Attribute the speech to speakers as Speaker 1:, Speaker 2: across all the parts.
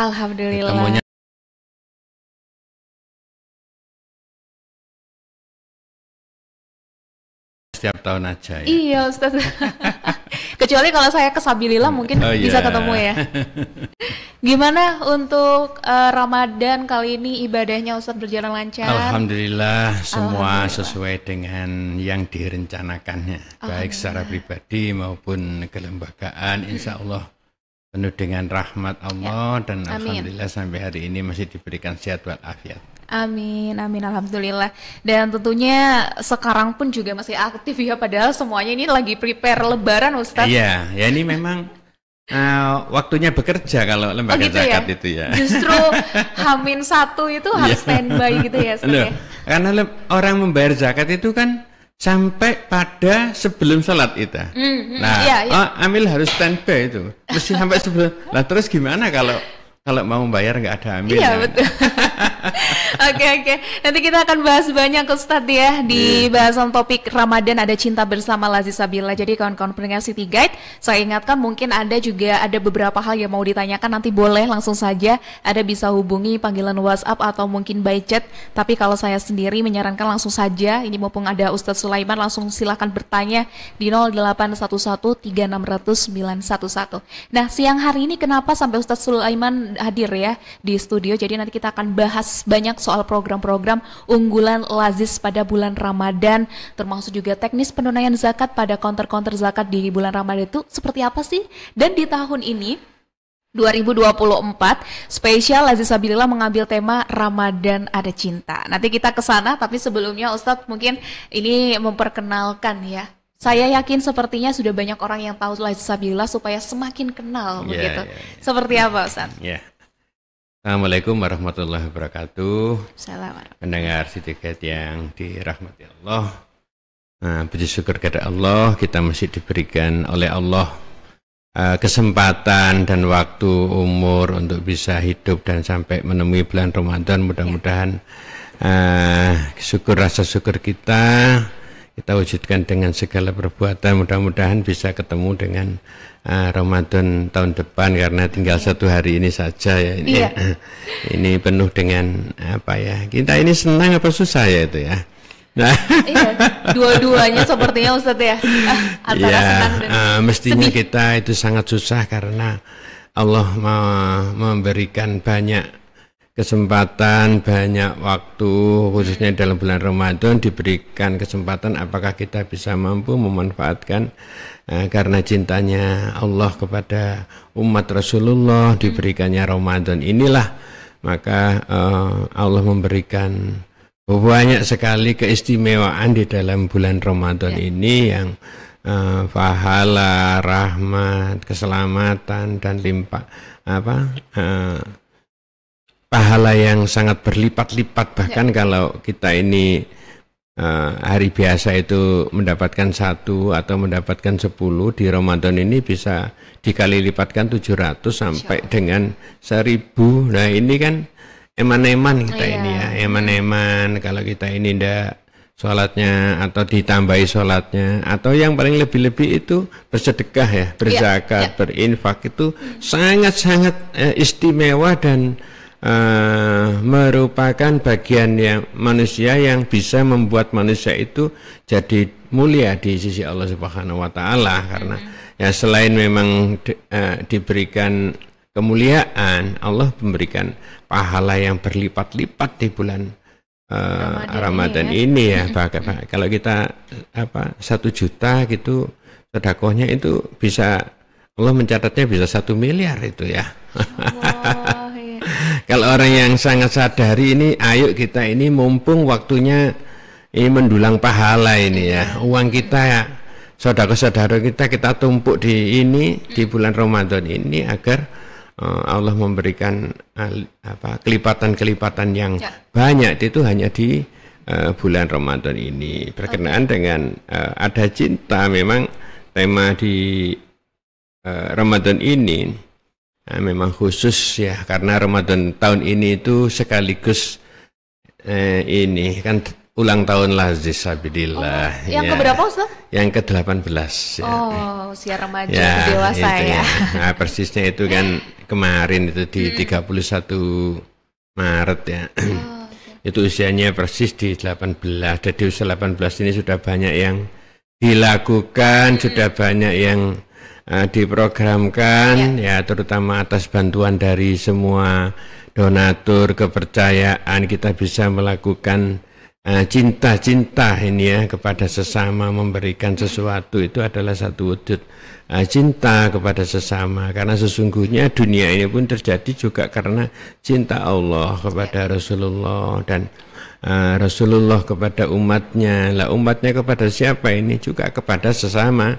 Speaker 1: Alhamdulillah. Ketemunya setiap tahun aja ya.
Speaker 2: Iya, Ustaz. Kecuali kalau saya ke Sabilillah oh, mungkin oh, bisa yeah. ketemu ya. Gimana untuk uh, Ramadan kali ini ibadahnya Ustaz berjalan lancar?
Speaker 1: Alhamdulillah semua Alhamdulillah. sesuai dengan yang direncanakannya, baik secara pribadi maupun kelembagaan insya Allah penuh dengan rahmat Allah ya. dan amin. alhamdulillah sampai hari ini masih diberikan sehat Afiat.
Speaker 2: Amin, amin, alhamdulillah. Dan tentunya sekarang pun juga masih aktif ya, padahal semuanya ini lagi prepare Lebaran, Ustadz. Iya,
Speaker 1: ya ini memang uh, waktunya bekerja kalau lembaga oh, gitu ya? zakat ya? itu ya. Justru
Speaker 2: Hamin satu itu harus iya. standby gitu ya, sebenarnya. Loh,
Speaker 1: ya? Karena orang membayar zakat itu kan sampai pada sebelum sholat itu. Mm,
Speaker 2: mm, nah, iya, iya. Oh,
Speaker 1: Amil harus standby itu. Mesti sampai sebelum. Lah terus gimana kalau kalau mau bayar nggak ada ambil. Iya ya. betul.
Speaker 2: Oke oke. Nanti kita akan bahas banyak Ustadz ya di yeah. bahasan topik Ramadan ada cinta bersama Lazi Sabila. Jadi kawan-kawan pendengar City Guide, saya ingatkan mungkin ada juga ada beberapa hal yang mau ditanyakan nanti boleh langsung saja ada bisa hubungi panggilan WhatsApp atau mungkin by chat. Tapi kalau saya sendiri menyarankan langsung saja ini mumpung ada Ustadz Sulaiman langsung silahkan bertanya di 0811 3600911. Nah siang hari ini kenapa sampai Ustadz Sulaiman hadir ya di studio. Jadi nanti kita akan bahas banyak soal program-program unggulan Lazis pada bulan Ramadan, termasuk juga teknis penunaian zakat pada konter-konter zakat di bulan Ramadan itu seperti apa sih? Dan di tahun ini 2024 spesial Aziz Sabilillah mengambil tema Ramadan ada cinta. Nanti kita ke sana tapi sebelumnya Ustadz mungkin ini memperkenalkan ya saya yakin sepertinya sudah banyak orang yang tahu Sabila supaya semakin kenal yeah, begitu. Yeah, yeah. Seperti apa Ustaz?
Speaker 1: Yeah. Assalamualaikum warahmatullahi wabarakatuh. Assalamualaikum. Mendengar sedikit yang dirahmati Allah. Nah, puji syukur kepada Allah kita masih diberikan oleh Allah uh, kesempatan dan waktu umur untuk bisa hidup dan sampai menemui bulan Ramadan mudah-mudahan uh, syukur rasa syukur kita kita wujudkan dengan segala perbuatan mudah-mudahan bisa ketemu dengan uh, Ramadan tahun depan karena tinggal iya. satu hari ini saja ya ini ya. ini penuh dengan apa ya kita ini senang apa susah ya itu ya Nah. iya, dua-duanya sepertinya
Speaker 2: Ustadz ya. Antara ya, dan uh, mestinya
Speaker 1: sedih. kita itu sangat susah karena Allah memberikan banyak kesempatan banyak waktu khususnya dalam bulan Ramadan diberikan kesempatan apakah kita bisa mampu memanfaatkan eh, karena cintanya Allah kepada umat Rasulullah hmm. diberikannya Ramadan inilah maka eh, Allah memberikan banyak sekali keistimewaan di dalam bulan Ramadan ya. ini yang uh, eh, fahala rahmat keselamatan dan limpah apa uh, pahala yang sangat berlipat-lipat bahkan ya. kalau kita ini uh, hari biasa itu mendapatkan satu atau mendapatkan sepuluh di Ramadan ini bisa dikali lipatkan tujuh ratus sampai dengan seribu nah ini kan eman-eman kita ya. ini ya eman-eman kalau kita ini ndak sholatnya atau ditambahi sholatnya atau yang paling lebih-lebih itu bersedekah ya iya, berzakat ya, ya. berinfak itu sangat-sangat hmm. istimewa dan Eh, merupakan bagian yang manusia yang bisa membuat manusia itu jadi mulia di sisi Allah Subhanahu wa taala karena ya selain memang di, uh, diberikan kemuliaan, Allah memberikan pahala yang berlipat-lipat di bulan uh, Ramadan, ini ya. Ini ya bahkan, bahkan, kalau kita apa satu juta gitu sedekahnya itu bisa Allah mencatatnya bisa satu miliar itu ya. Allah kalau orang yang sangat sadari ini ayo kita ini mumpung waktunya ini mendulang pahala ini ya uang kita ya saudara-saudara kita kita tumpuk di ini di bulan Ramadan ini agar eh, Allah memberikan eh, apa kelipatan-kelipatan yang ya. banyak itu hanya di uh, bulan Ramadan ini berkenaan okay. dengan uh, ada cinta memang tema di uh, Ramadan ini Nah, memang khusus ya karena Ramadan tahun ini itu sekaligus eh, ini kan ulang tahun Lazis Sabidillah. Oh, yang ya. keberapa Ustaz? Yang ke-18 ya.
Speaker 2: Oh, usia remaja ya, dewasa itu, ya. ya.
Speaker 1: Nah, persisnya itu kan kemarin itu di hmm. 31 Maret ya. Oh, okay. Itu usianya persis di 18. Jadi usia 18 ini sudah banyak yang dilakukan, hmm. sudah banyak yang uh, diprogramkan ya. ya terutama atas bantuan dari semua donatur kepercayaan kita bisa melakukan eh, cinta-cinta uh, ini ya kepada sesama memberikan sesuatu itu adalah satu wujud uh, cinta kepada sesama karena sesungguhnya dunia ini pun terjadi juga karena cinta Allah kepada ya. Rasulullah dan uh, Rasulullah kepada umatnya lah umatnya kepada siapa ini juga kepada sesama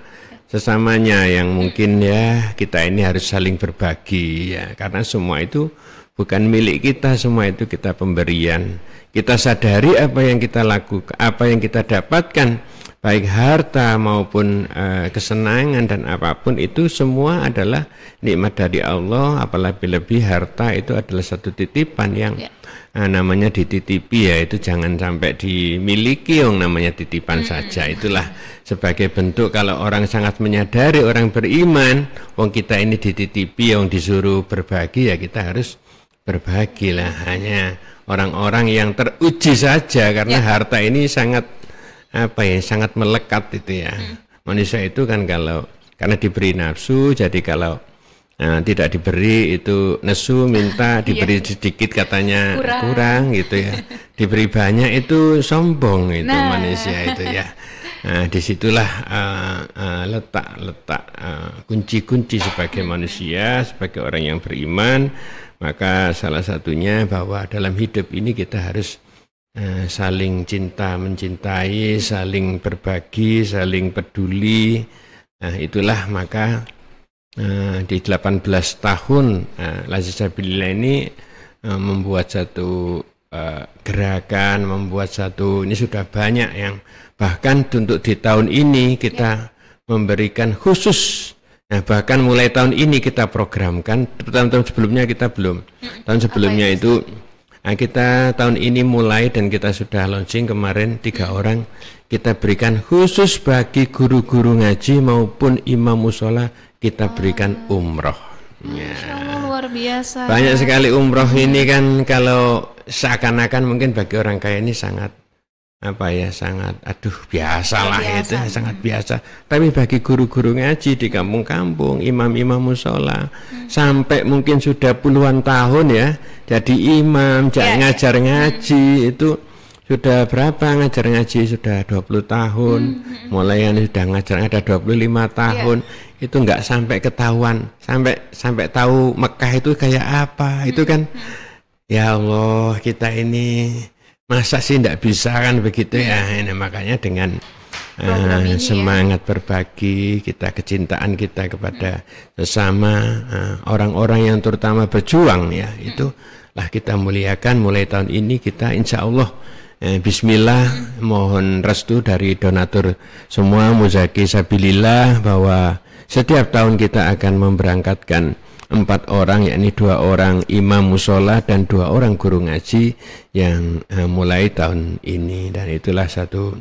Speaker 1: sesamanya yang mungkin ya kita ini harus saling berbagi ya karena semua itu bukan milik kita semua itu kita pemberian kita sadari apa yang kita lakukan apa yang kita dapatkan baik harta maupun uh, kesenangan dan apapun itu semua adalah nikmat dari Allah apalagi lebih harta itu adalah satu titipan yang ya. uh, namanya dititipi ya itu jangan sampai dimiliki yang namanya titipan hmm. saja itulah sebagai bentuk kalau orang sangat menyadari orang beriman wong kita ini dititipi yang disuruh berbagi ya kita harus berbagilah hanya orang-orang yang teruji saja karena ya. harta ini sangat apa ya sangat melekat itu ya. Hmm. Manusia itu kan kalau karena diberi nafsu jadi kalau uh, tidak diberi itu nesu minta diberi iya. sedikit katanya kurang. kurang gitu ya diberi banyak itu sombong itu nah. manusia itu ya nah disitulah eh, eh, letak letak uh, uh, kunci -kunci sebagai hmm. manusia sebagai orang yang beriman maka salah satunya bahwa dalam hidup ini kita harus Eh, saling cinta mencintai, saling berbagi, saling peduli. Nah, itulah maka uh, di 18 tahun eh, Lazizabilillah ini uh, membuat satu uh, gerakan, membuat satu ini sudah banyak yang bahkan untuk di tahun ini kita ya. memberikan khusus Nah, bahkan mulai tahun ini kita programkan, tahun-tahun sebelumnya kita belum. Tahun sebelumnya itu Nah, kita tahun ini mulai dan kita sudah launching kemarin tiga orang kita berikan khusus bagi guru-guru ngaji maupun imam musola kita berikan oh. umroh.
Speaker 2: Ya. luar biasa. Banyak sekali umroh ini
Speaker 1: kan kalau seakan-akan mungkin bagi orang kaya ini sangat apa ya sangat aduh biasalah biasa. itu sangat hmm. biasa tapi bagi guru-guru ngaji di kampung-kampung imam-imam musola hmm. sampai mungkin sudah puluhan tahun ya jadi imam ya, ngajar hmm. ngaji hmm. itu sudah berapa ngajar ngaji sudah 20 tahun hmm. mulai yang sudah ngajar ada 25 ya. tahun ya. itu nggak sampai ketahuan sampai sampai tahu Mekah itu kayak apa hmm. itu kan hmm. ya Allah kita ini masa sih tidak bisa kan begitu ya nah, makanya dengan uh, semangat ya. berbagi kita kecintaan kita kepada sesama eh, orang-orang uh, yang terutama berjuang ya hmm. itu lah kita muliakan mulai tahun ini kita insya Allah eh, Bismillah hmm. mohon restu dari donatur semua Muzaki sabillillah bahwa setiap tahun kita akan memberangkatkan empat orang yakni dua orang imam musola dan dua orang guru ngaji yang uh, mulai tahun ini dan itulah satu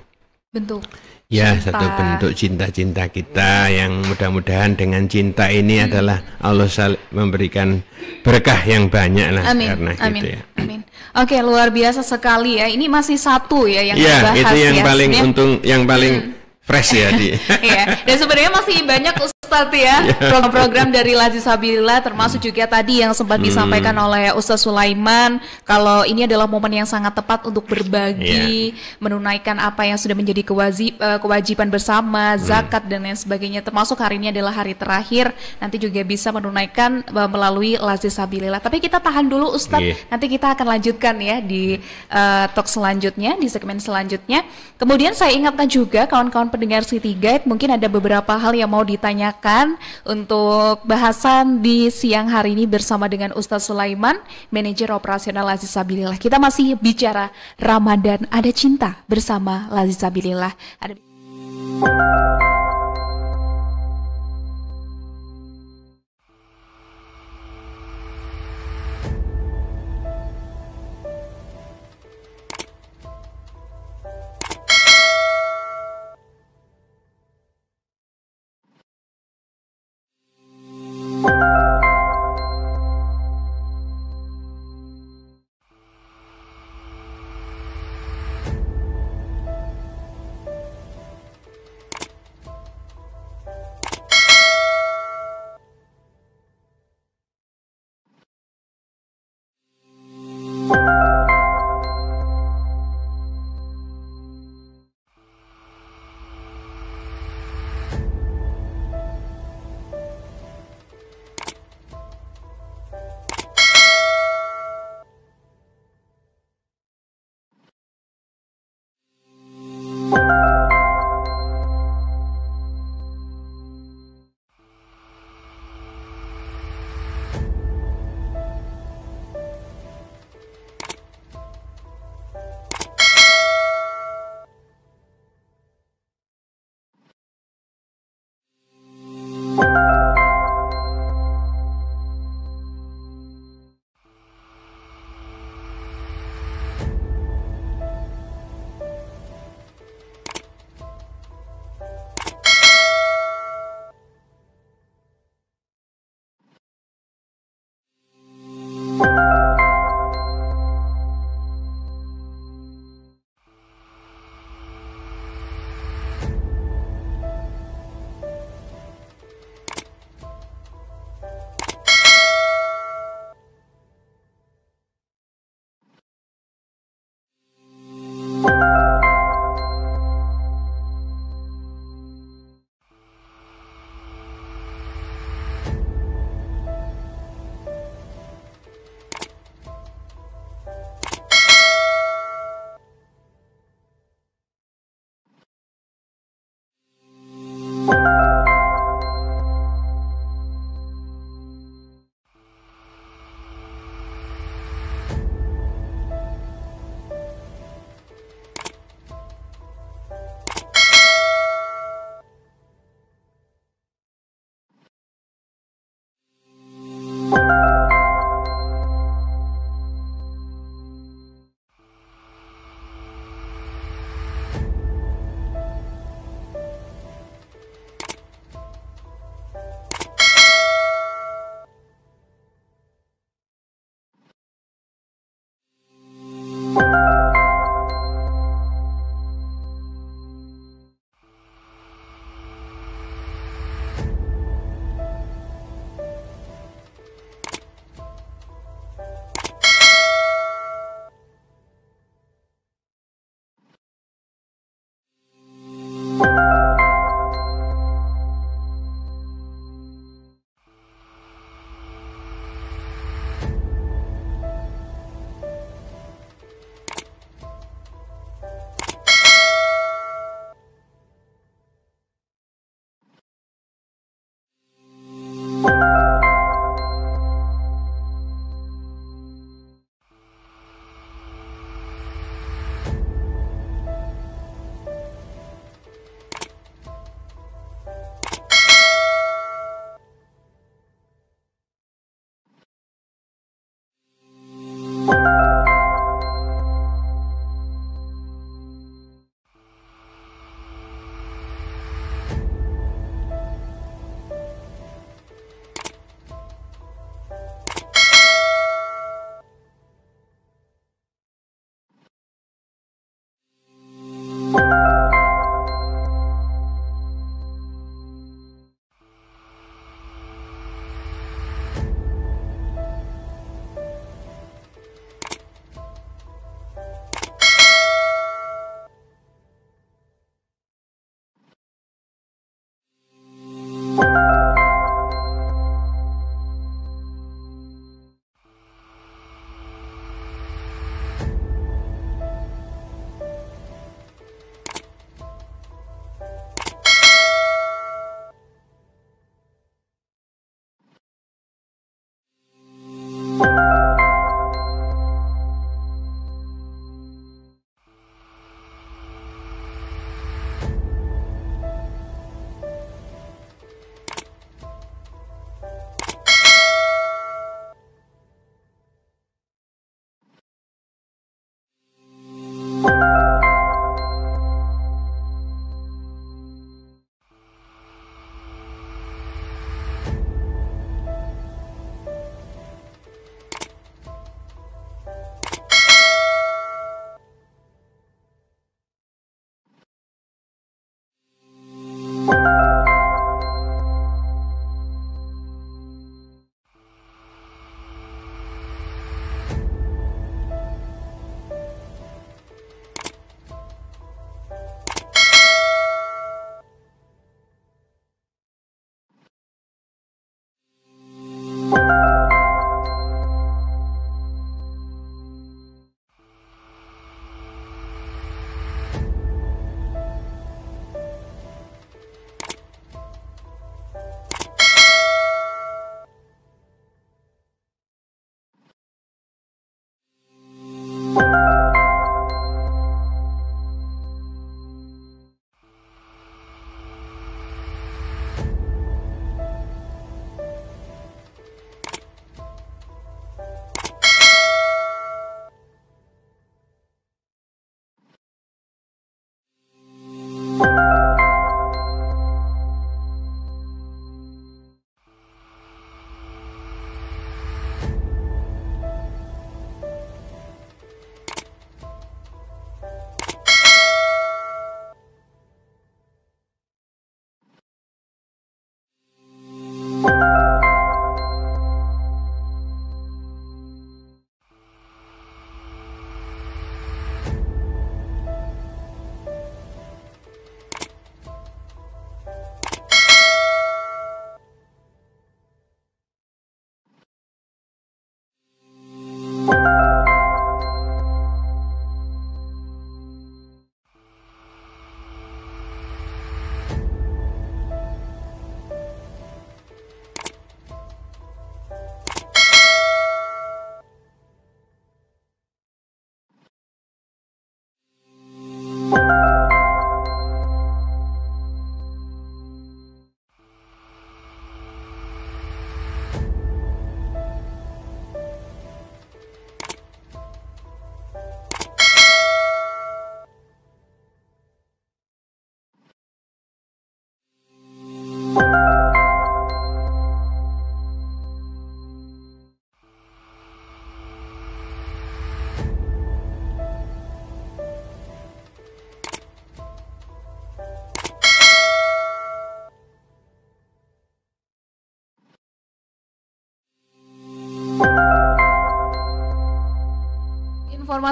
Speaker 1: bentuk ya cinta. satu bentuk cinta-cinta kita yang mudah-mudahan dengan cinta ini hmm. adalah Allah memberikan berkah yang banyak lah amin. karena gitu amin. gitu ya.
Speaker 2: Amin. Oke, luar biasa sekali ya. Ini masih satu ya yang ya, dibahas itu yang ya. paling ya.
Speaker 1: untung yang paling hmm fresh ya di.
Speaker 2: Iya. Dan sebenarnya masih banyak Ustadz ya iya. program-program dari Lazisabila termasuk juga tadi yang sempat hmm. disampaikan oleh Ustaz Sulaiman kalau ini adalah momen yang sangat tepat untuk berbagi, yeah. menunaikan apa yang sudah menjadi kewajib, eh, kewajiban bersama, hmm. zakat hmm. dan lain sebagainya. Termasuk hari ini adalah hari terakhir nanti juga bisa menunaikan eh, melalui Lazisabila. Tapi kita tahan dulu Ustadz, yeah. nanti kita akan lanjutkan ya di uh, talk selanjutnya di segmen selanjutnya. Kemudian saya ingatkan juga kawan-kawan pendengar City Guide, mungkin ada beberapa hal yang mau ditanyakan untuk bahasan di siang hari ini bersama dengan Ustaz Sulaiman, Manajer Operasional Aziz Kita masih bicara Ramadan ada cinta bersama Lazizabilillah. Ada...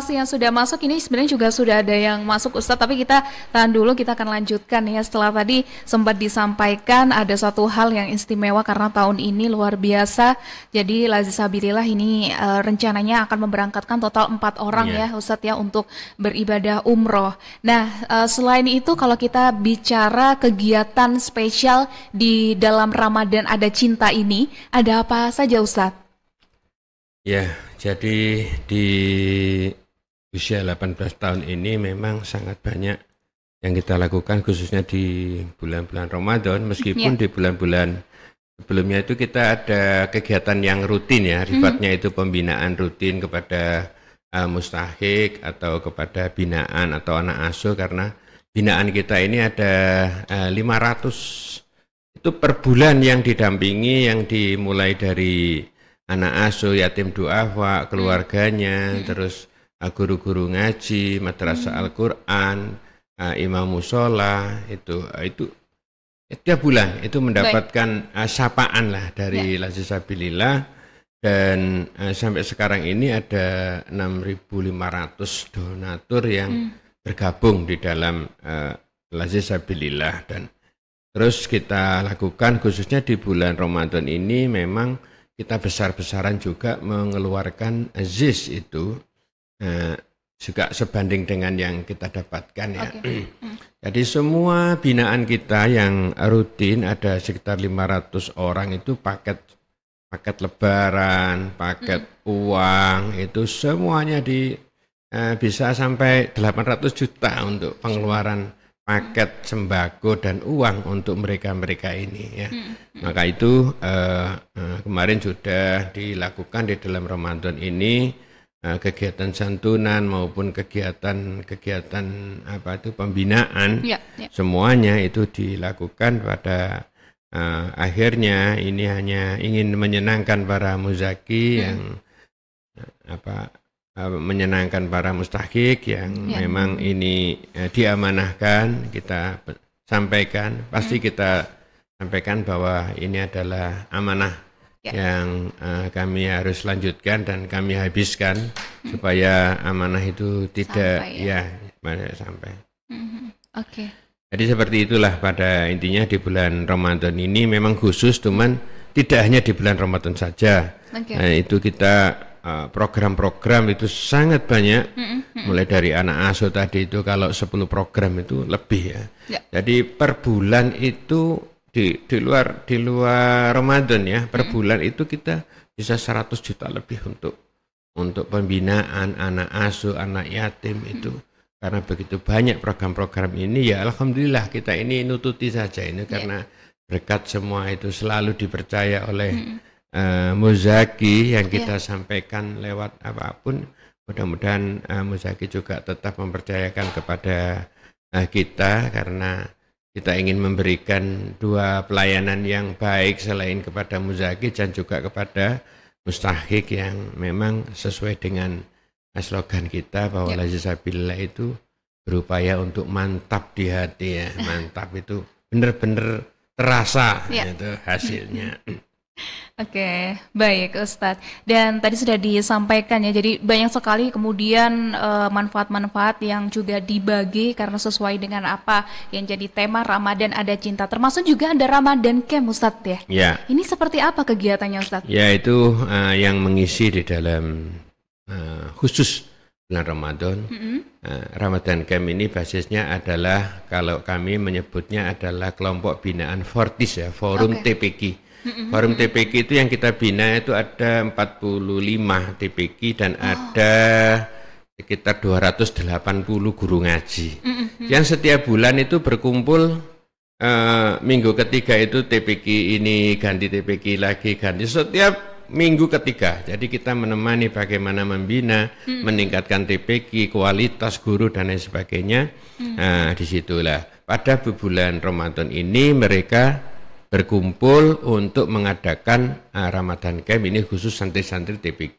Speaker 2: informasi yang sudah masuk ini sebenarnya juga sudah ada yang masuk Ustadz, tapi kita tahan dulu, kita akan lanjutkan ya setelah tadi sempat disampaikan ada satu hal yang istimewa karena tahun ini luar biasa. Jadi Lazisabilillah ini uh, rencananya akan memberangkatkan total empat orang yeah. ya Ustadz ya untuk beribadah umroh. Nah uh, selain itu kalau kita bicara kegiatan spesial di dalam Ramadan ada cinta ini, ada apa saja Ustadz?
Speaker 1: Ya, jadi di usia 18 tahun ini memang sangat banyak yang kita lakukan khususnya di bulan-bulan Ramadan meskipun yeah. di bulan-bulan sebelumnya itu kita ada kegiatan yang rutin ya ribatnya mhm. mm-hmm. itu pembinaan rutin kepada uh, mustahik atau kepada binaan atau anak asuh karena binaan kita ini ada uh, eh, 500 itu per bulan yang didampingi yang dimulai dari anak asuh yatim duafa iya. keluarganya mm-hmm. terus Ah, guru-guru ngaji, madrasah hmm. Al-Qur'an, ah, imam musola itu ah, itu eh, tiap bulan itu mendapatkan uh, sapaan lah dari ya. Lazisabilillah dan uh, sampai sekarang ini ada 6.500 donatur yang hmm. bergabung di dalam uh, Lazisabilillah dan terus kita lakukan khususnya di bulan Ramadan ini memang kita besar-besaran juga mengeluarkan aziz itu Eh, juga sebanding dengan yang kita dapatkan ya. Okay. Hmm. Jadi semua binaan kita yang rutin ada sekitar 500 orang itu paket paket lebaran, paket mm. uang itu semuanya di eh, bisa sampai 800 juta untuk pengeluaran paket hmm. sembako dan uang untuk mereka-mereka ini ya. Mm. Maka itu eh, eh, kemarin sudah dilakukan di dalam Ramadan ini Nah, kegiatan santunan maupun kegiatan-kegiatan apa itu pembinaan ya, ya. semuanya itu dilakukan pada uh, akhirnya ini hanya ingin menyenangkan para muzaki hmm. yang apa uh, menyenangkan para mustahik yang ya. memang ini uh, diamanahkan kita sampaikan pasti hmm. kita sampaikan bahwa ini adalah amanah yeah. yang uh, kami harus lanjutkan dan kami habiskan hmm. supaya amanah itu tidak sampai, ya, ya sampai.
Speaker 3: Hmm. Oke. Okay.
Speaker 1: Jadi seperti itulah pada intinya di bulan Ramadan ini memang khusus cuman tidak hanya di bulan Ramadan saja.
Speaker 3: Okay. Nah, itu
Speaker 1: kita eh, program-program itu sangat banyak mm
Speaker 3: -hmm. mulai
Speaker 1: dari anak asuh tadi itu kalau 10 program itu lebih ya. ya. Jadi per bulan itu di di luar di luar Ramadan ya per hmm. bulan itu kita bisa 100 juta lebih untuk untuk pembinaan anak asuh anak yatim hmm. itu karena begitu banyak program-program ini ya alhamdulillah kita ini nututi saja ini ya. karena berkat semua itu selalu dipercaya oleh hmm. uh, Muzaki yang ya. kita sampaikan lewat apapun mudah-mudahan uh, Muzaki juga tetap mempercayakan kepada uh, kita karena kita ingin memberikan dua pelayanan yang baik selain kepada muzaki dan juga kepada mustahik yang memang sesuai dengan slogan kita bahwa ya. lazizabila itu berupaya untuk mantap di hati ya. Mantap itu benar-benar terasa ya. itu hasilnya.
Speaker 2: Oke, baik Ustadz. Dan tadi sudah disampaikan ya, jadi banyak sekali kemudian eh, manfaat-manfaat yang juga dibagi karena sesuai dengan apa yang jadi tema Ramadan ada cinta. Termasuk juga ada Ramadan Camp Ustadz ya. Ya. Ini seperti apa kegiatannya Ustadz?
Speaker 1: Ya itu uh, yang mengisi di dalam uh, khusus bulan Ramadan. Mm -hmm. uh, Ramadan Camp ini basisnya adalah kalau kami menyebutnya adalah kelompok binaan Fortis ya, Forum okay. TPG. Forum hmm TPK itu yang kita bina itu ada 45 TPK dan oh. ada sekitar 280 guru ngaji. Yang setiap bulan itu berkumpul uh, minggu ketiga itu TPK ini ganti TPK lagi ganti setiap minggu ketiga. Jadi kita menemani bagaimana membina, mm. meningkatkan TPK, kualitas guru dan lain sebagainya. Hmm. Nah, disitulah pada bulan Ramadan ini mereka berkumpul untuk mengadakan uh, Ramadan Camp ini khusus santri-santri TPQ.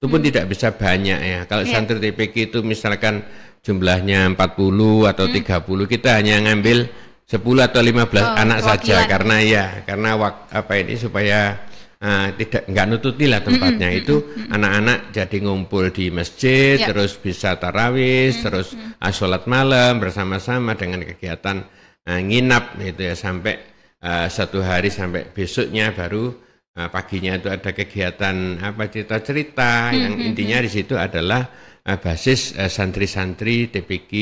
Speaker 1: Itu pun hmm. tidak bisa banyak ya. Kalau yeah. santri TPQ itu misalkan jumlahnya 40 atau hmm. 30, kita hanya ngambil 10 atau 15 oh, anak oh, saja karena ya, karena wak, apa ini supaya uh, tidak enggak nututilah lah hmm, tempatnya. Hmm. Itu hmm, hmm. anak-anak jadi ngumpul di masjid, yeah. terus bisa tarawih, terus hmm. Eh, sholat malam bersama-sama dengan kegiatan uh, nginap gitu ya sampai Eh, satu hari sampai besoknya baru uh, paginya itu ada kegiatan apa cerita-cerita hmm, yang hmm, intinya hmm. di situ adalah uh, basis uh, santri-santri TPQ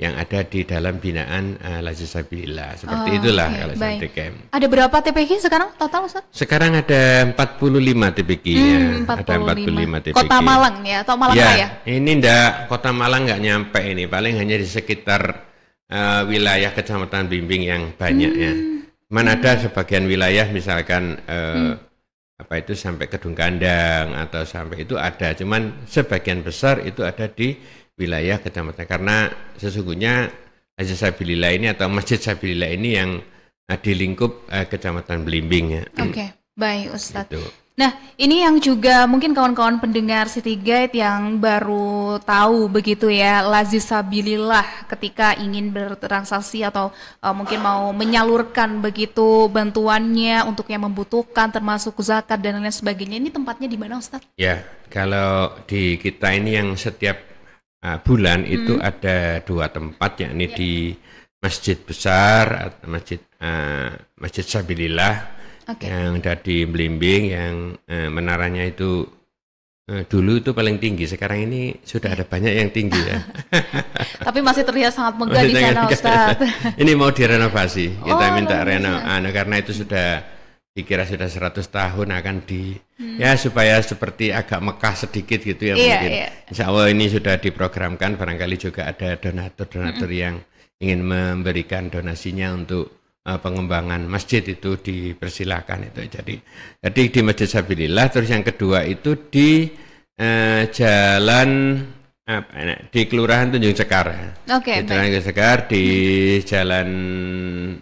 Speaker 1: yang ada di dalam binaan uh, Lazisabila Seperti oh, itulah okay. kalau saya TKM.
Speaker 2: Ada berapa TPK sekarang total Ustaz?
Speaker 1: Sekarang ada 45 TPK ya. hmm, ya. 45. Ada 45 TPK. Kota Malang
Speaker 2: ya atau Malang ya, ya?
Speaker 1: Ini ndak Kota Malang nggak nyampe ini, paling hanya di sekitar uh, wilayah Kecamatan Bimbing yang banyak hmm. ya. Cuman ada sebagian wilayah misalkan eh, hmm apa itu sampai Kedung kandang atau sampai itu ada cuman sebagian besar itu ada di wilayah kecamatan karena sesungguhnya Masjid Sabilillah ini atau Masjid Sabilillah ini yang eh, di lingkup eh, kecamatan Belimbing ya. Oke,
Speaker 2: okay. baik Ustadz. Gitu. Nah, ini yang juga mungkin kawan-kawan pendengar City Guide yang baru tahu begitu ya, lazisabilillah ketika ingin bertransaksi atau uh, mungkin mau menyalurkan begitu bantuannya untuk yang membutuhkan termasuk zakat dan lain sebagainya. Ini tempatnya di mana Ustaz?
Speaker 1: Ya, kalau di kita ini yang setiap uh, bulan hmm. itu ada dua tempat yakni ya. di Masjid Besar atau Masjid uh, Masjid Sabilillah okay. yang jadi belimbing yang eh, menaranya itu eh, dulu itu paling tinggi sekarang ini sudah ada banyak yang tinggi ya tapi masih terlihat sangat megah di sana Ustaz ini mau direnovasi kita oh, minta reno anu, karena itu sudah dikira sudah 100 tahun akan di hmm. ya supaya seperti agak Mekah sedikit gitu ya yeah, mungkin yeah. Insya Allah ini sudah diprogramkan barangkali juga ada donatur-donatur hmm. yang ingin memberikan donasinya untuk uh, pengembangan masjid itu dipersilahkan itu jadi jadi di masjid Sabilillah terus yang kedua itu di uh, jalan apa enak, di kelurahan Tunjung Sekar okay, di Tunjung Sekar di hmm. jalan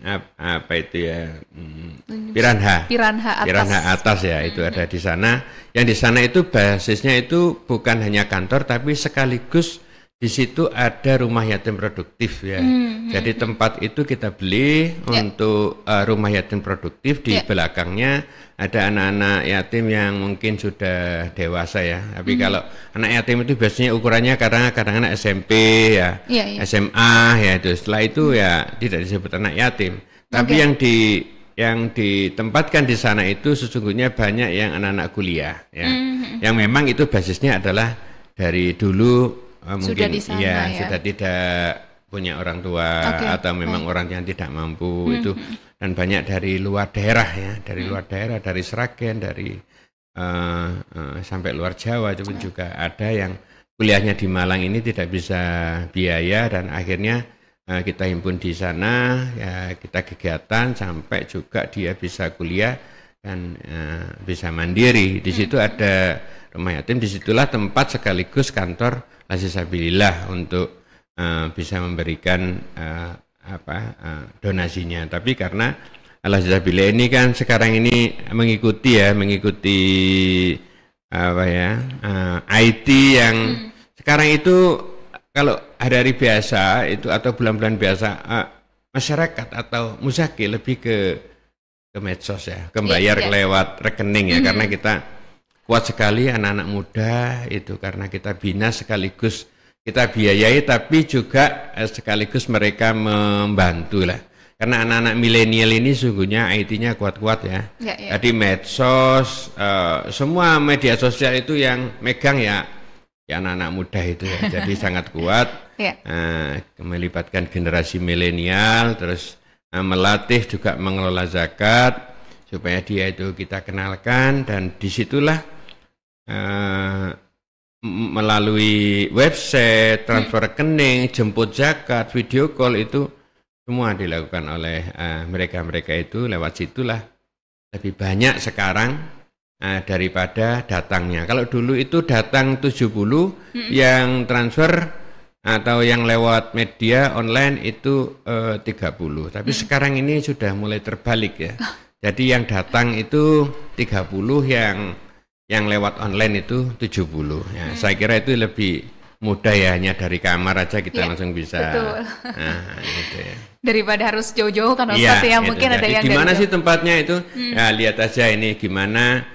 Speaker 1: apa, apa itu ya hmm, Piranha Piranha atas Piranha atas ya itu ada hmm. di sana yang di sana itu basisnya itu bukan hanya kantor tapi sekaligus di situ ada rumah yatim produktif ya. Mm -hmm. Jadi hmm. tempat itu kita beli yeah. untuk uh, rumah yatim produktif di yeah. belakangnya ada anak-anak yatim yang mungkin sudah dewasa ya. Tapi mm -hmm. kalau anak yatim itu biasanya ukurannya kadang-kadang anak SMP ya, yeah, yeah. SMA ya. Itu ya. ya. setelah itu hmm. ya tidak disebut anak yatim. Tapi okay. yang di yang ditempatkan di sana itu sesungguhnya banyak yang anak-anak kuliah ya. Mm -hmm. Yang memang itu basisnya adalah dari dulu uh, mungkin sudah di sana, ya, ya sudah tidak punya orang tua okay. atau memang Baik. orang yang tidak mampu hmm. itu hmm, hmm. dan banyak dari luar daerah ya dari hmm. luar daerah dari Seragen dari uh, uh, sampai luar Jawa itu okay. Iya. juga ada yang kuliahnya di Malang ini tidak bisa biaya dan akhirnya eh, kita himpun di sana ya kita kegiatan sampai juga dia bisa kuliah dan uh, bisa mandiri di hmm. situ ada rumah yatim disitulah tempat sekaligus kantor visabilillah untuk uh, bisa memberikan uh, apa uh, donasinya. Tapi karena Allah ini kan sekarang ini mengikuti ya, mengikuti apa ya uh, IT yang hmm. sekarang itu kalau hari-hari biasa itu atau bulan-bulan biasa uh, masyarakat atau musaki lebih ke ke medsos ya, kembayar iya, yeah, lewat rekening ya, mm -hmm. karena kita kuat sekali anak-anak muda itu karena kita bina sekaligus kita biayai tapi juga eh, sekaligus mereka membantu lah karena anak-anak milenial ini sungguhnya IT-nya kuat-kuat ya. ya, ya. Tadi medsos, uh, semua media sosial itu yang megang ya, ya anak-anak muda itu ya. Jadi sangat kuat. Ya. Uh, melibatkan generasi milenial, terus uh, melatih juga mengelola zakat supaya dia itu kita kenalkan dan disitulah Eh, melalui website, transfer rekening, jemput zakat, video call itu semua dilakukan oleh eh, mereka-mereka itu lewat situlah lebih banyak sekarang eh, daripada datangnya. Kalau dulu itu datang 70 hmm. yang transfer atau yang lewat media online itu uh, 30. Tapi hmm. sekarang ini sudah mulai terbalik ya. Ah. Jadi yang datang itu 30 yang yang lewat online itu 70 ya hmm. saya kira itu lebih mudah ya hanya dari kamar aja kita ya, langsung bisa betul. Nah, gitu ya.
Speaker 2: daripada harus jauh-jauh kan iya, Ustaz ya, gitu ya mungkin ada yang gimana sih
Speaker 1: tempatnya itu hmm. ya lihat aja ini gimana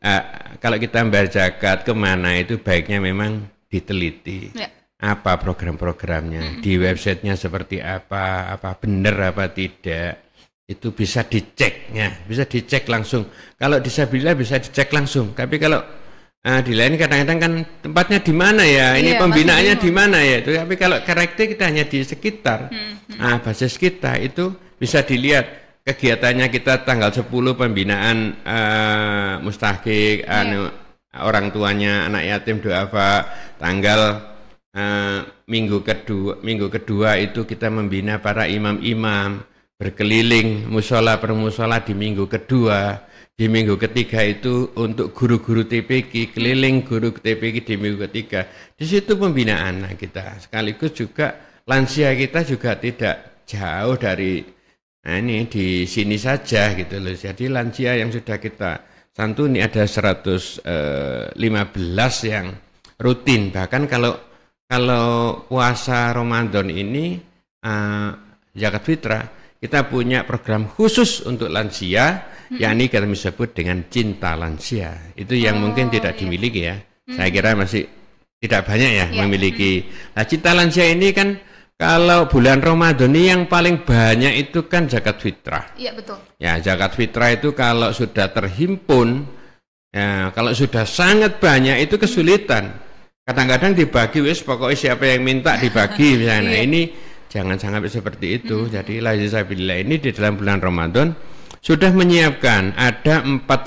Speaker 1: uh, kalau kita membayar zakat kemana itu baiknya memang diteliti ya. apa program-programnya hmm. di websitenya seperti apa apa benar apa tidak itu bisa diceknya, bisa dicek langsung. Kalau disabilitas bisa dicek langsung, tapi kalau uh, di lain kadang-kadang kan tempatnya di mana ya, ini iya, pembinaannya di mana ya itu. Tapi kalau karakter kita hanya di sekitar, hmm, hmm. nah basis kita itu bisa dilihat kegiatannya kita tanggal 10 pembinaan uh, ah, mustahik, iya. anu, orang tuanya anak yatim doa apa, tanggal uh, minggu kedua minggu kedua itu kita membina para imam-imam berkeliling musola per musola di minggu kedua, di minggu ketiga itu untuk guru-guru TPK, keliling guru TPK di minggu ketiga. Di situ pembinaan kita, sekaligus juga lansia kita juga tidak jauh dari nah ini di sini saja gitu loh. Jadi lansia yang sudah kita santuni ada 115 eh, yang rutin. Bahkan kalau kalau puasa Ramadan ini uh, eh, Jakarta fitrah kita punya program khusus untuk lansia, hmm. yakni kami sebut dengan cinta lansia. Itu yang oh, mungkin tidak iya. dimiliki ya.
Speaker 2: Hmm. Saya kira
Speaker 1: masih tidak banyak ya, ya. memiliki. Hmm. Nah, cinta lansia ini kan kalau bulan Ramadan ini yang paling banyak itu kan zakat fitrah. Iya betul. Ya, zakat fitrah itu kalau sudah terhimpun, ya, kalau sudah sangat banyak itu kesulitan. Kadang-kadang dibagi wis pokoknya siapa yang minta dibagi misalnya. Iya. Nah Ini Jangan sangat seperti itu. Hmm. Jadi Lazizabila ini di dalam bulan Ramadan sudah menyiapkan ada 4000 eh,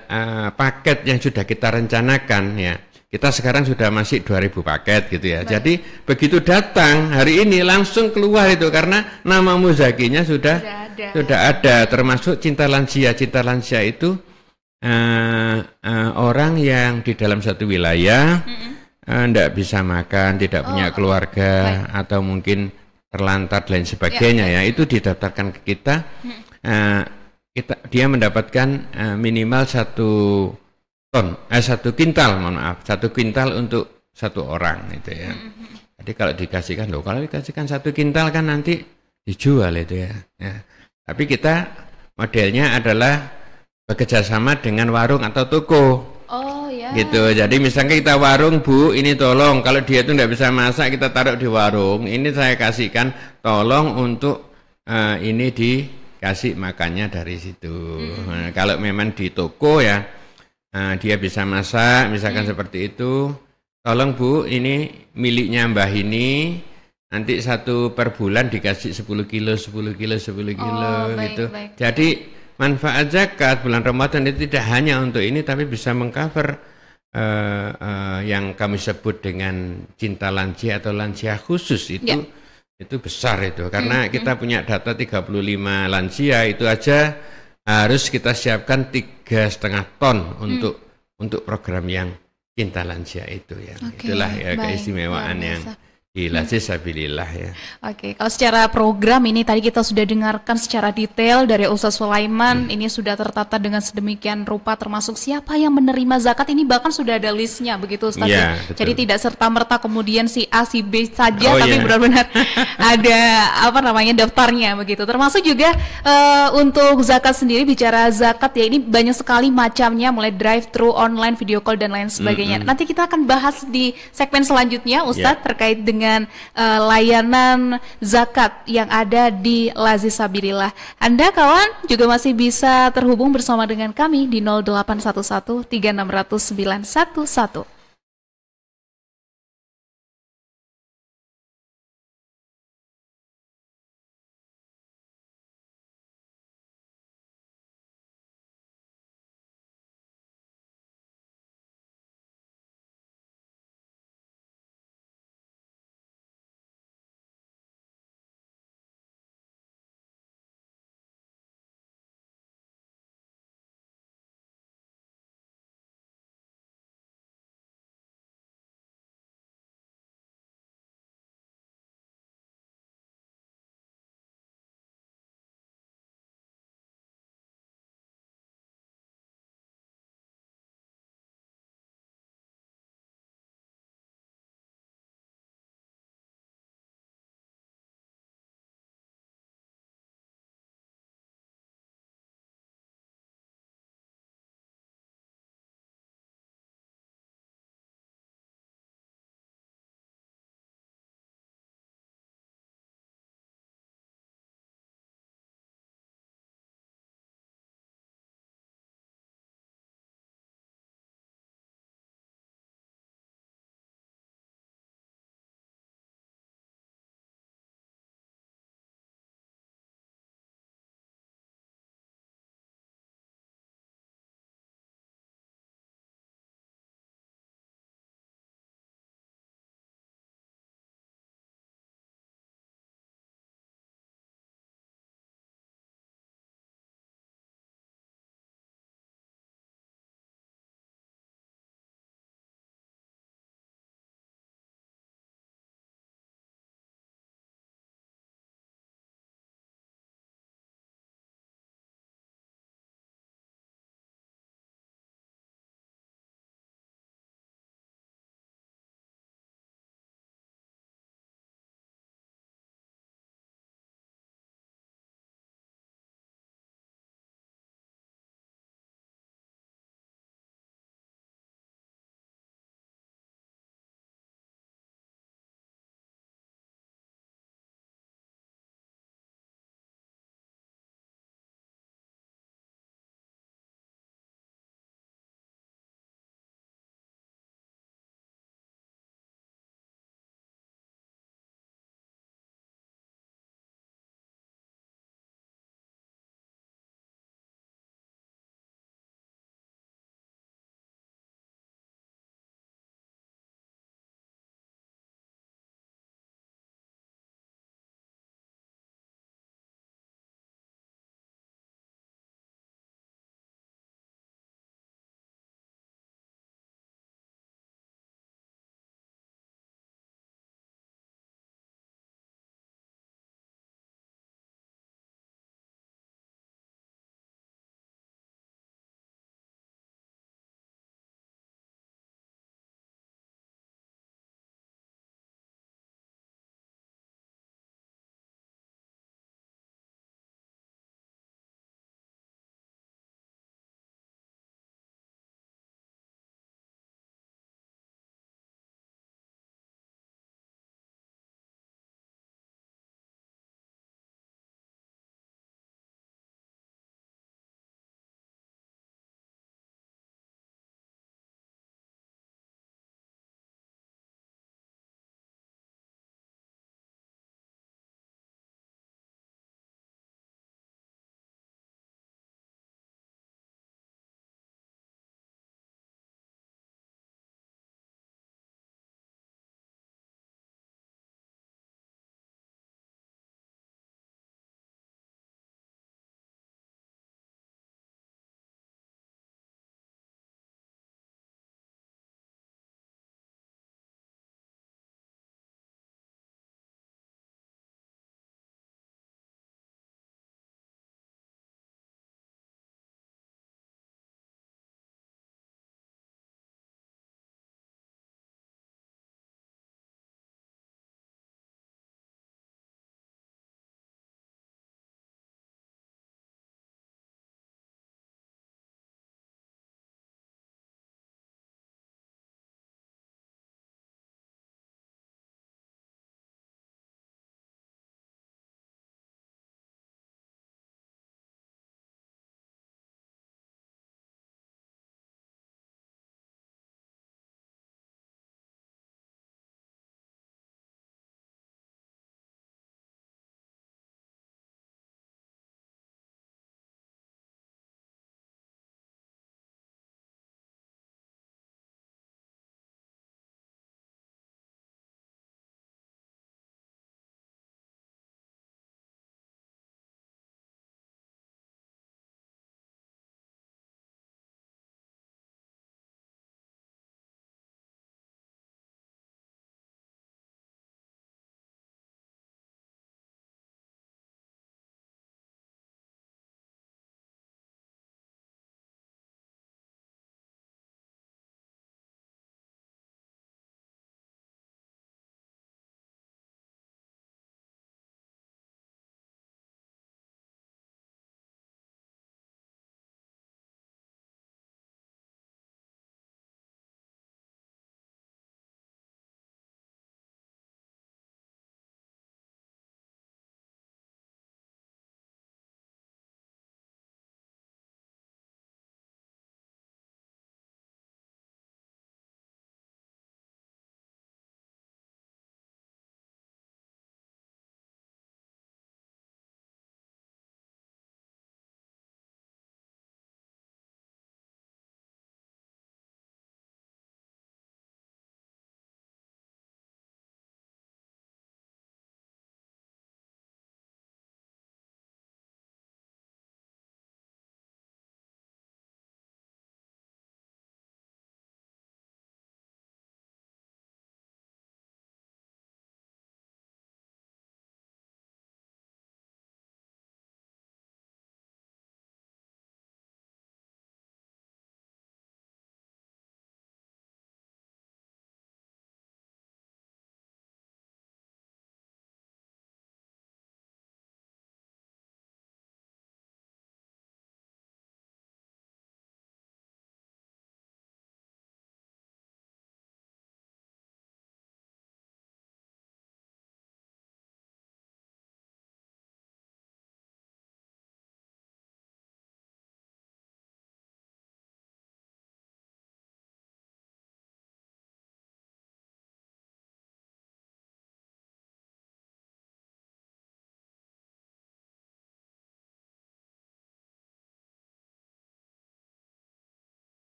Speaker 1: eh, paket yang sudah kita rencanakan ya. Kita sekarang sudah masih 2000 paket gitu ya. Baik. Jadi begitu datang hari ini langsung keluar itu karena nama muzakinya sudah sudah ada. sudah ada termasuk cinta lansia. Cinta lansia itu uh, uh, orang yang di dalam satu wilayah mm -hmm tidak eh, bisa makan, tidak oh, punya oh, oh. keluarga, okay. atau mungkin terlantar dan lain ya, sebagainya ya, ya. itu didaftarkan ke kita. Uh, kita dia mendapatkan uh, minimal satu ton, eh, satu kintal, mohon maaf, satu kintal untuk satu orang itu ya. Hmm, hmm, hmm. Jadi kalau dikasihkan loh, kalau dikasihkan satu kintal kan nanti dijual itu ya. ya. Tapi kita modelnya adalah bekerjasama dengan warung atau toko. Oh. Ya. Gitu. Jadi misalnya kita warung, Bu, ini tolong kalau dia itu tidak bisa masak kita taruh di warung. Ini saya kasihkan tolong untuk uh, ini dikasih makannya dari situ. Hmm. Nah, kalau memang di toko ya uh, dia bisa masak, misalkan hmm. seperti itu. Tolong Bu, ini miliknya Mbah ini. Nanti satu per bulan dikasih 10 kilo, 10 kilo, 10 kilo oh, gitu. baik. Jadi manfaat zakat bulan Ramadan itu tidak hanya untuk ini tapi bisa mengcover uh, uh, yang kami sebut dengan cinta lansia atau lansia khusus itu yeah. itu besar itu karena hmm. kita punya data 35 lansia itu aja harus kita siapkan tiga setengah ton mm. untuk untuk program yang cinta lansia itu ya okay, itulah ya keistimewaan yang biasa. Gila hmm. sih ya. Oke,
Speaker 2: okay. kalau secara program ini tadi kita sudah dengarkan secara detail dari Ustaz Sulaiman, hmm. ini sudah tertata dengan sedemikian rupa termasuk siapa yang menerima zakat ini bahkan sudah ada listnya begitu Ustaz. Ya, iya, Jadi tidak serta-merta kemudian si A si B saja oh, tapi iya. benar-benar ada apa namanya daftarnya begitu. Termasuk juga uh, untuk zakat sendiri bicara zakat ya ini banyak sekali macamnya mulai drive thru, online, video call dan lain sebagainya. Mm -hmm. Nanti kita akan bahas di segmen selanjutnya Ustaz ya. terkait dengan dengan uh, layanan zakat yang ada di Lazisabirilah. Anda kawan juga masih bisa terhubung bersama dengan kami di 0811 3609111.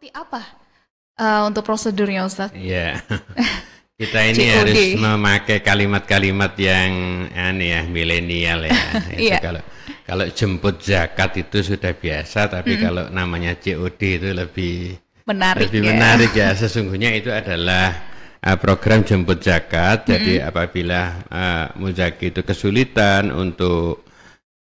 Speaker 2: Seperti apa uh, untuk prosedurnya Ustadz?
Speaker 1: Iya. Yeah. Kita ini COD. harus memakai kalimat-kalimat yang aneh ya, milenial ya. Iya. kalau kalau jemput zakat itu sudah biasa, tapi mm kalau namanya COD itu lebih
Speaker 2: menarik. Lebih ya. menarik
Speaker 1: ya. Sesungguhnya itu adalah uh, program jemput zakat. Mm Jadi apabila uh, muzaki itu kesulitan untuk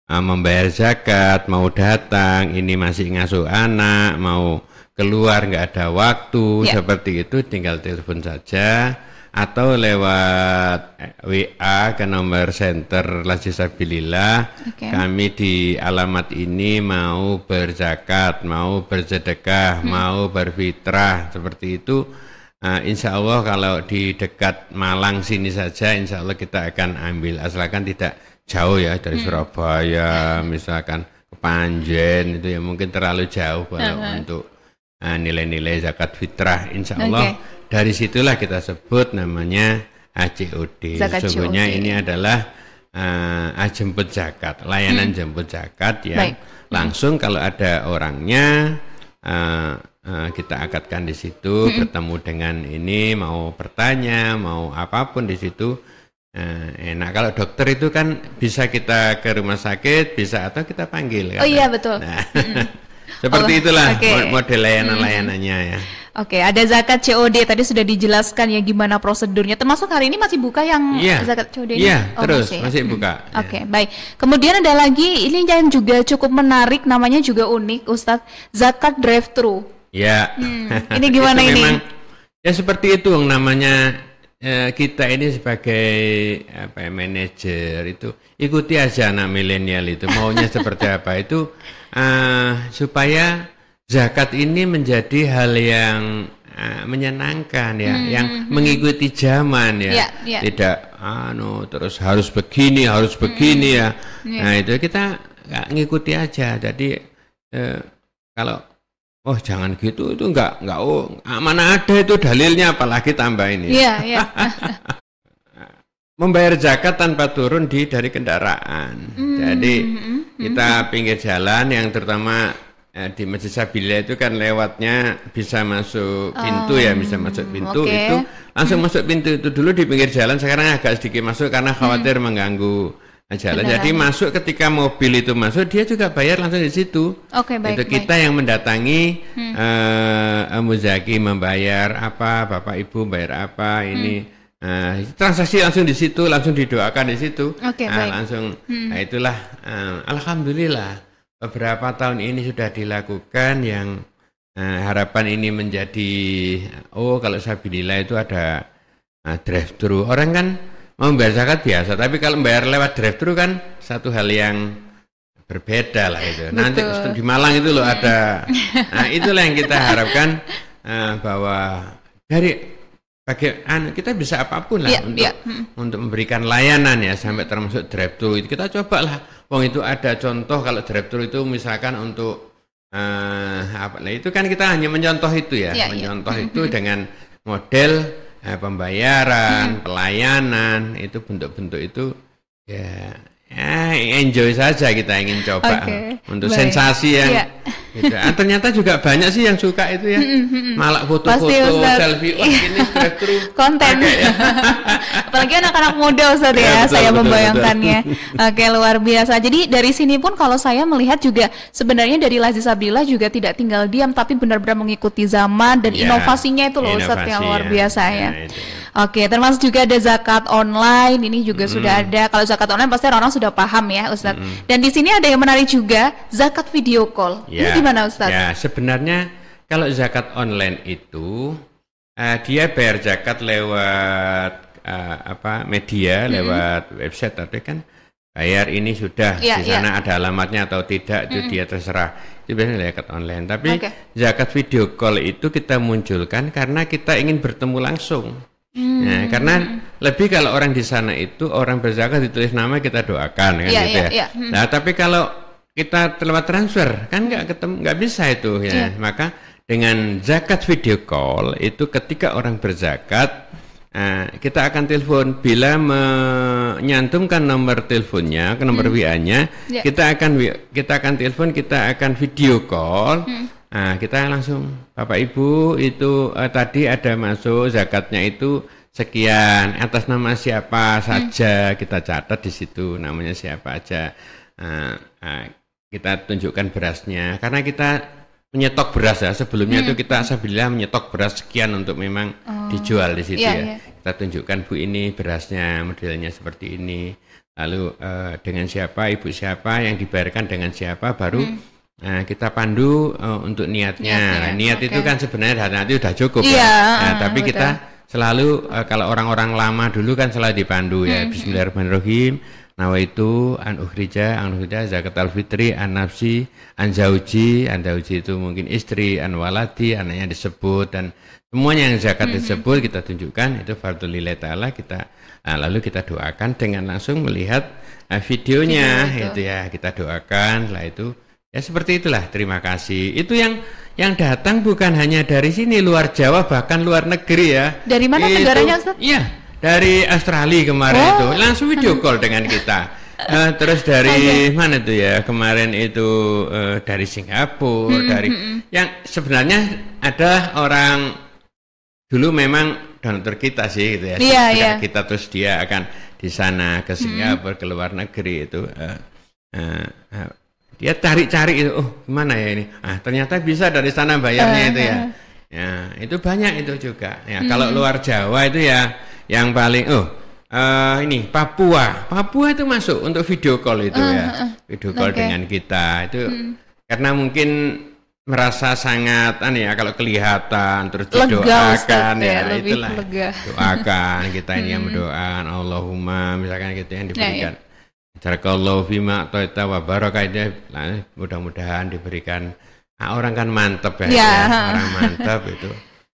Speaker 1: membayar zakat, mau datang, ini masih ngasuh anak, mau keluar nggak ada waktu yeah. seperti itu tinggal telepon saja atau lewat eh, WA ke nomor center Lazisabilillah okay. kami di alamat ini mau berzakat, mau bersedekah, hmm. mau berfitrah seperti itu uh, insya Allah kalau di dekat Malang sini saja insya Allah kita akan ambil asalkan tidak jauh ya dari hmm. Surabaya misalkan ke Panjen itu ya mungkin terlalu jauh kalau uh -huh. untuk Ah, nilai-nilai zakat fitrah insya Allah okay. dari situlah kita sebut namanya ACOD Sebenarnya ini adalah uh, jemput zakat layanan hmm. jemput zakat ya langsung kalau ada orangnya uh, uh, kita akadkan di situ hmm. bertemu dengan ini mau bertanya mau apapun di situ Nah, enak kalau dokter itu kan bisa kita ke rumah sakit, bisa atau kita panggil. Kan? Oh iya betul. Nah, hmm. Seperti Allah. itulah okay. model layanan-layanannya hmm. ya.
Speaker 2: Oke, okay, ada zakat COD tadi sudah dijelaskan ya gimana prosedurnya. Termasuk hari ini masih buka yang yeah. zakat COD? Iya, yeah, oh, terus masih, ya? masih buka. Hmm. Oke, okay, iya. baik. Kemudian ada lagi ini yang juga cukup menarik, namanya juga unik, Ustadz zakat drive-thru.
Speaker 1: Ya. Yeah. Hmm, ini gimana ini? Memang, ya seperti itu yang namanya eh, kita ini sebagai apa ya, manajer itu ikuti aja anak milenial itu maunya seperti apa itu uh, supaya zakat ini menjadi hal yang uh, menyenangkan ya hmm, yang hmm. hmm. mengikuti zaman ya yeah, yeah. tidak anu ah, terus harus begini harus hmm, begini hmm, ya yeah. nah itu kita ngikuti aja jadi uh, kalau Oh jangan gitu itu enggak enggak oh ah, mana ada itu dalilnya apalagi tambah ini. Ya. Iya iya. Membayar zakat tanpa turun di dari kendaraan.
Speaker 3: Mm, Jadi mm, kita
Speaker 1: mm. pinggir jalan yang terutama eh, di Masjid Sabila itu kan lewatnya bisa masuk pintu um, ya oh, bisa masuk pintu okay. itu langsung masuk pintu itu dulu di pinggir jalan sekarang agak sedikit masuk karena khawatir hmm. mengganggu Nah, jalan. Jadi masuk ketika mobil itu masuk, dia juga bayar langsung di situ.
Speaker 2: Oke okay, baik. Itu kita
Speaker 1: baik. yang mendatangi hmm. uh, eh, muzaki membayar apa, bapak ibu bayar apa ini. Hmm. Uh, transaksi langsung di situ, langsung didoakan di situ. Oke okay, uh, baik. Langsung. Hmm. Nah, itulah. Uh, Alhamdulillah beberapa tahun ini sudah dilakukan yang uh, harapan ini menjadi oh kalau saya bila itu ada uh, drive thru orang kan membayar zakat biasa tapi kalau bayar lewat drive thru kan satu hal yang berbeda lah itu Betul. nanti di Malang itu loh ada nah itulah yang kita harapkan uh, bahwa dari bagaimana kita bisa apapun lah yeah, untuk yeah. Hmm. untuk memberikan layanan ya sampai termasuk drive thru itu kita cobalah wong itu ada contoh kalau drive thru itu misalkan untuk uh, apa nah itu kan kita hanya mencontoh itu ya ya mencontoh ya. itu dengan model Eh, pembayaran, pelayanan, itu bentuk-bentuk itu ya ya enjoy saja kita ingin coba okay. untuk Baik. sensasi yang yeah. Iya. gitu. ternyata juga banyak sih yang suka itu ya
Speaker 2: malah foto-foto selfie oh, ini konten ya. apalagi anak-anak muda Ustaz ya, ya betul, saya membayangkannya betul. oke luar biasa jadi dari sini pun kalau saya melihat juga sebenarnya dari Lazis juga tidak tinggal diam tapi benar-benar mengikuti zaman dan ya, inovasinya itu loh Ustaz yang luar ya. biasa ya, ya. oke termasuk juga ada zakat online ini juga hmm. sudah ada kalau zakat online pasti orang-orang sudah paham ya Ustadz. Mm -hmm. Dan di sini ada yang menarik juga zakat video call. Yeah. Ini gimana Ustadz?
Speaker 1: Ya sebenarnya kalau zakat online itu uh, dia bayar zakat lewat uh, apa media, mm -hmm. lewat website tapi kan bayar ini sudah yeah, di ya. sana yeah. ada alamatnya atau tidak itu mm -hmm. dia terserah itu biasanya zakat online tapi okay. zakat video call itu kita munculkan karena kita ingin bertemu langsung
Speaker 3: -hmm. nah, karena
Speaker 1: lebih kalau orang di sana itu orang berzakat ditulis nama kita doakan kan yeah, gitu yeah, ya. Yeah. Iya, iya. Hmm. Nah tapi kalau kita lewat transfer kan nggak hmm. ketemu nggak bisa itu ya. Yeah. Maka dengan zakat video call itu ketika orang berzakat Nah, kita akan telepon bila menyantumkan nomor teleponnya ke nomor hmm. WA-nya, yeah. kita akan kita akan telepon, kita akan video call. Hmm. Nah, kita langsung Bapak Ibu itu eh, tadi ada masuk zakatnya itu sekian atas nama siapa saja hmm. kita catat di situ namanya siapa aja uh, uh, kita tunjukkan berasnya karena kita menyetok beras ya sebelumnya hmm. itu kita sabila menyetok beras sekian untuk memang hmm. dijual di situ yeah, ya yeah. kita tunjukkan bu ini berasnya modelnya seperti ini lalu uh, dengan siapa ibu siapa yang dibayarkan dengan siapa baru hmm. Nah, kita pandu uh, untuk niatnya. Niat, ya. niat okay. itu kan sebenarnya dana itu sudah cukup. ya ya. nah, tapi betul. kita selalu uh, kalau orang-orang lama dulu kan selalu dipandu ya hmm. hmm. Bismillahirrahmanirrahim nah, itu an ukhrija an ukhrija zakat al fitri an nafsi an zauji an zauji itu mungkin istri an walati anaknya disebut dan semuanya yang zakat mm-hmm. disebut kita tunjukkan itu fardhu lillahi taala kita nah, lalu kita doakan dengan langsung melihat eh, videonya Video itu. Gitu ya kita doakan lah itu Ya seperti itulah. Terima kasih. Itu yang yang datang bukan hanya dari sini, luar Jawa bahkan luar negeri ya. Dari
Speaker 2: mana itu, negaranya Ustaz? Iya,
Speaker 1: dari Australia kemarin oh. itu. Langsung video hmm. call dengan kita. Uh, terus dari okay. mana tuh ya kemarin itu uh, dari Singapura hmm, dari hmm, hmm, yang sebenarnya ada orang dulu memang donatur kita sih gitu ya yeah, iya, yeah. kita terus dia akan di sana ke hmm. Singapura hmm. ke luar negeri itu uh, uh, dia cari-cari itu oh gimana ya ini ah ternyata bisa dari sana bayarnya uh, itu ya uh. ya itu banyak itu juga ya hmm. kalau mm-hmm. luar Jawa itu ya yang paling oh uh, ini Papua Papua itu masuk untuk video call itu uh, ya uh, video call okay. dengan kita itu hmm. karena mungkin merasa sangat aneh ya kalau kelihatan terus lega, doakan ya, ya itulah
Speaker 2: lega. doakan
Speaker 1: kita ini hmm. yang mm. berdoa Allahumma misalkan gitu yang diberikan ya, ya Barakallahu fima ta'ita wa barakaidah. Nah, eh, mudah-mudahan diberikan. Nah, orang kan mantep ya, yeah. ya. Kan? orang mantep itu.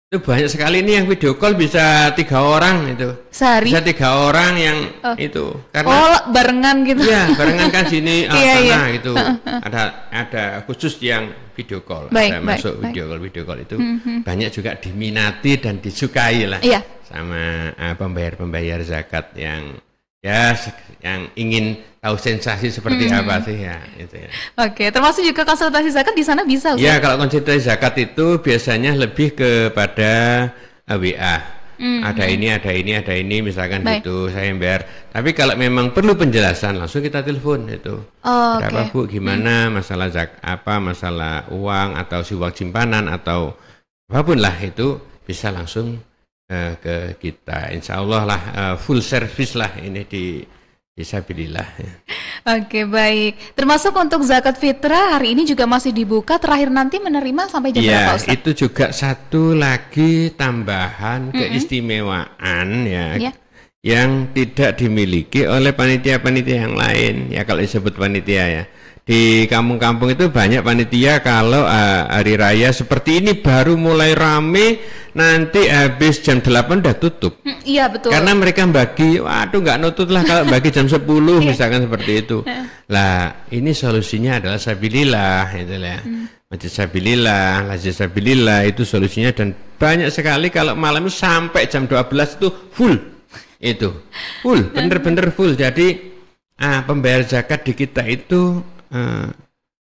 Speaker 1: Itu banyak sekali ini yang video call bisa tiga orang itu. Sehari. Bisa tiga orang yang oh. itu. Karena oh, barengan gitu. Iya, barengan kan sini oh, iya, iya. itu. Ada ada khusus yang video call. Baik, ada baik, masuk baik. video call video call itu mm hmm. banyak juga diminati dan disukai lah. Iya. Sama uh, pembayar-pembayar zakat yang ya yang ingin tahu sensasi seperti hmm. apa sih ya itu ya.
Speaker 2: Oke, termasuk juga konsultasi zakat di sana bisa Iya, kalau
Speaker 1: konsultasi zakat itu biasanya lebih kepada eh, WA.
Speaker 2: Hmm. Ada hmm. ini,
Speaker 1: ada ini, ada ini misalkan Baik. gitu saya ember. Tapi kalau memang perlu penjelasan langsung kita telepon itu.
Speaker 3: Oh, ada okay. apa
Speaker 1: Bu? Gimana hmm. masalah zak apa masalah uang atau si uang simpanan atau apapun lah itu bisa langsung uh, ke kita. Insya Allah lah uh, full service lah ini di Disabilillah.
Speaker 2: Oke Oke baik, termasuk untuk zakat fitrah hari ini juga masih dibuka terakhir nanti menerima sampai jam ya, berapa Ustaz?
Speaker 1: itu juga satu lagi tambahan mm -hmm. keistimewaan ya, ya yang tidak dimiliki oleh panitia-panitia yang lain ya kalau disebut panitia ya di kampung-kampung itu banyak panitia kalau uh, hari raya seperti ini baru mulai rame nanti habis jam 8 udah tutup. Hmm, iya betul. Karena mereka bagi, waduh nggak nutut lah kalau bagi jam 10 iya. misalkan seperti itu. Lah ini solusinya adalah sabilillah itu ya. Hmm. Masjid sabilillah, masjid sabilillah itu solusinya dan banyak sekali kalau malam sampai jam 12 itu full itu full bener-bener full jadi ah, pembayar zakat di kita itu uh,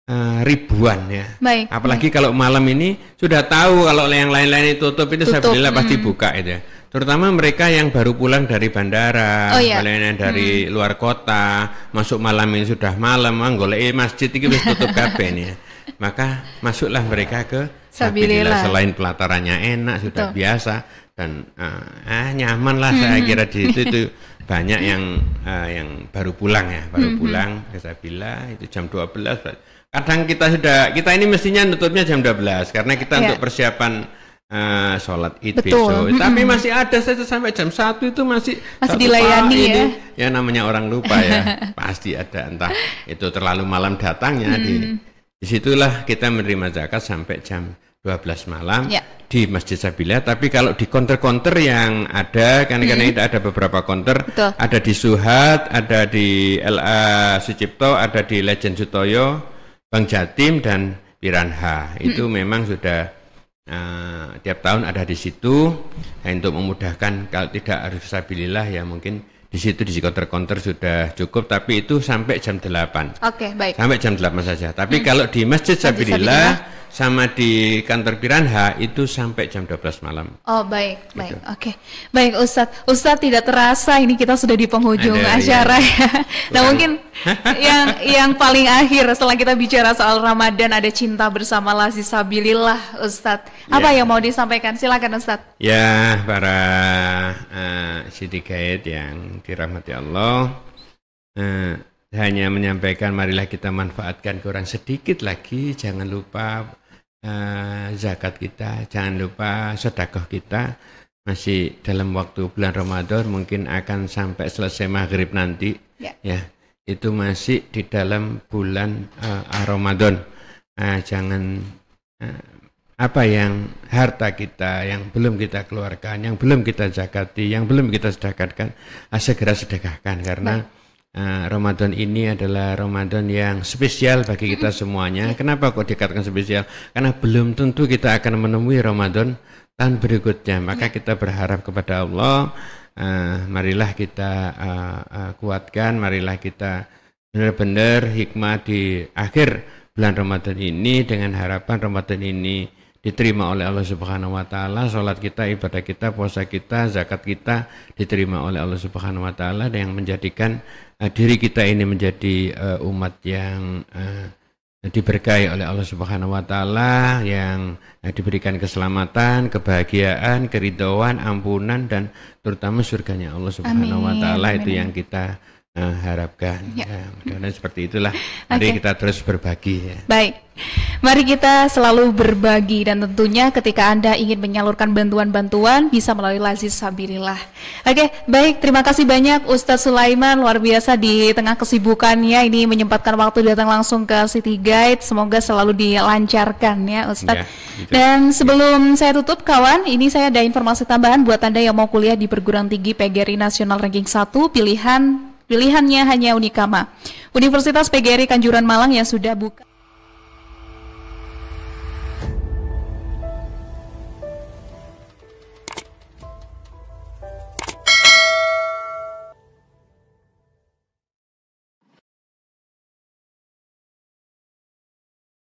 Speaker 1: uh, ribuan ya.
Speaker 3: Baik. Apalagi
Speaker 1: baik. kalau malam ini sudah tahu kalau yang lain-lain itu tutup itu tutup. saya pasti hmm. pasti buka itu ya. Terutama mereka yang baru pulang dari bandara, oh, iya. yang dari hmm. luar kota, masuk malam ini sudah malam, eh, masjid itu sudah tutup ini. ya. Maka masuklah mereka ke Sabilillah. Sabilillah. Selain pelatarannya enak sudah Tuh. biasa, dan uh, ah nyaman lah saya hmm. kira di situ itu banyak yang uh, yang baru pulang ya baru hmm. pulang saya bilang itu jam 12 kadang kita sudah kita ini mestinya nutupnya jam 12 karena kita yeah. untuk persiapan uh, sholat id besok hmm. tapi masih ada saja sampai jam satu itu masih masih dilayani ya ya namanya orang lupa ya pasti ada entah itu terlalu malam datangnya mm. di disitulah kita menerima zakat sampai jam 12 malam ya. di Masjid Sabila tapi kalau di konter-konter yang ada kan hmm. tidak ada beberapa konter Betul. ada di Suhat ada di LA Sucipto ada di Legend Sutoyo Bang Jatim dan Piranha itu hmm. memang sudah uh, tiap tahun ada di situ nah, untuk memudahkan kalau tidak harus sabillillah ya mungkin di situ di konter-konter sudah cukup tapi itu sampai jam 8 oke okay, baik sampai jam 8 saja tapi hmm. kalau di Masjid sabillillah sama di kantor Piranha itu sampai jam 12 malam.
Speaker 2: Oh baik, gitu. baik, oke, okay. baik Ustadz. Ustadz tidak terasa ini kita sudah di penghujung Ada, iya. acara ya. nah mungkin yang yang paling akhir setelah kita bicara soal Ramadan ada cinta bersama Lazisabilillah Ustadz. Apa ya. yang mau disampaikan? Silakan Ustadz.
Speaker 1: Ya para uh, Gaid yang dirahmati Allah. Uh, hanya menyampaikan marilah kita manfaatkan kurang sedikit lagi jangan lupa Eh, zakat kita, jangan lupa sedekah kita masih dalam waktu bulan Ramadan mungkin akan sampai selesai maghrib nanti ya, ya itu masih di dalam bulan uh, Ramadan. Uh, jangan uh, apa yang harta kita yang belum kita keluarkan, yang belum kita zakati, yang belum kita sedekahkan, uh, segera sedekahkan karena Eh, Ramadan ini adalah Ramadan yang spesial bagi kita semuanya. Kenapa kok dikatakan spesial? Karena belum tentu kita akan menemui Ramadan tahun berikutnya. Maka kita berharap kepada Allah, uh, marilah kita uh, uh, kuatkan, marilah kita benar-benar hikmah di akhir bulan Ramadan ini dengan harapan Ramadan ini diterima oleh Allah Subhanahu wa taala, salat kita, ibadah kita, puasa kita, zakat kita diterima oleh Allah Subhanahu wa taala dan yang menjadikan uh, diri kita ini menjadi uh, umat yang uh, diberkahi oleh Allah Subhanahu wa taala yang uh, diberikan keselamatan, kebahagiaan, keridhaan, ampunan dan terutama surganya Allah Subhanahu wa taala itu yang kita harapkan. Ya. Ya, seperti itulah. Mari okay. kita terus berbagi ya.
Speaker 2: Baik. Mari kita selalu berbagi dan tentunya ketika Anda ingin menyalurkan bantuan-bantuan bisa melalui Lazis Sabirillah. Oke, baik terima kasih banyak Ustadz Sulaiman luar biasa di tengah kesibukannya ini menyempatkan waktu datang langsung ke City Guide. Semoga selalu dilancarkan ya Ustadz. Ya, gitu. Dan sebelum saya tutup kawan, ini saya ada informasi tambahan buat Anda yang mau kuliah di perguruan tinggi PGRI Nasional Ranking 1 pilihan Pilihannya hanya Unikama. Universitas PGRI Kanjuran Malang yang sudah buka.